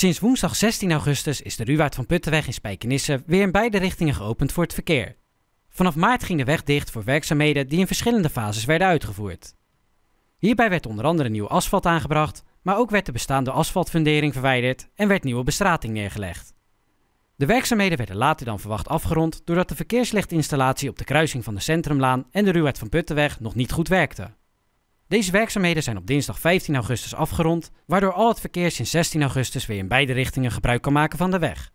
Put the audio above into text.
Sinds woensdag 16 augustus is de Ruwaard van Puttenweg in Spijkenisse weer in beide richtingen geopend voor het verkeer. Vanaf maart ging de weg dicht voor werkzaamheden die in verschillende fases werden uitgevoerd. Hierbij werd onder andere nieuw asfalt aangebracht, maar ook werd de bestaande asfaltfundering verwijderd en werd nieuwe bestrating neergelegd. De werkzaamheden werden later dan verwacht afgerond doordat de verkeerslichtinstallatie op de kruising van de Centrumlaan en de Ruwaard van Puttenweg nog niet goed werkte. Deze werkzaamheden zijn op dinsdag 15 augustus afgerond, waardoor al het verkeer sinds 16 augustus weer in beide richtingen gebruik kan maken van de weg.